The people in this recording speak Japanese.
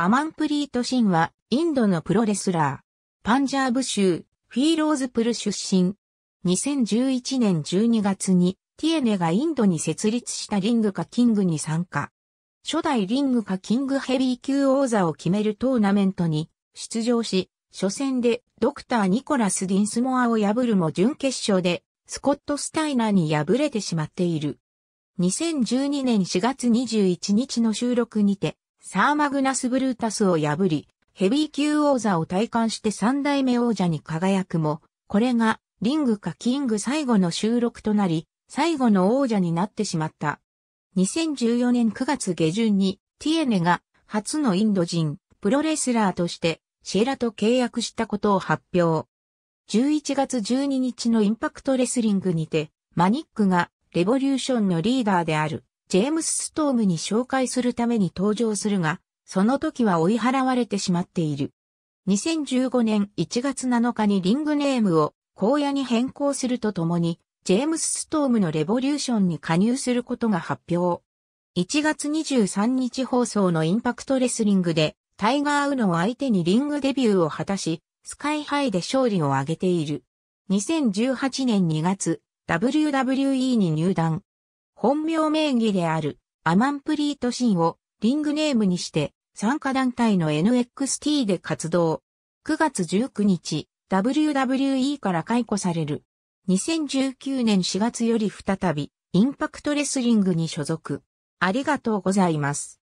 アマンプリート・シンは、インドのプロレスラー。パンジャーブ州、フィーローズプル出身。2011年12月に、ティエネがインドに設立したリングかキングに参加。初代リングかキングヘビー級王座を決めるトーナメントに出場し、初戦でドクター・ニコラス・ディンスモアを破るも準決勝で、スコット・スタイナーに敗れてしまっている。2012年4月21日の収録にて、サーマグナス・ブルータスを破り、ヘビー級王座を体感して三代目王者に輝くも、これがリングかキング最後の収録となり、最後の王者になってしまった。2014年9月下旬にティエネが初のインド人プロレスラーとしてシェラと契約したことを発表。11月12日のインパクトレスリングにてマニックがレボリューションのリーダーであるジェームス・ストームに紹介するために登場するが、その時は追い払われてしまっている。2015年1月7日にリングネームを荒野に変更するとともに、ジェームス・ストームのレボリューションに加入することが発表。1月23日放送のインパクトレスリングで、タイガー・ウノを相手にリングデビューを果たし、スカイハイで勝利を挙げている。2018年2月、WWE に入団。本名名義であるアマンプリートシンをリングネームにして参加団体の NXT で活動。9月19日、WWE から解雇される。2019年4月より再びインパクトレスリングに所属。ありがとうございます。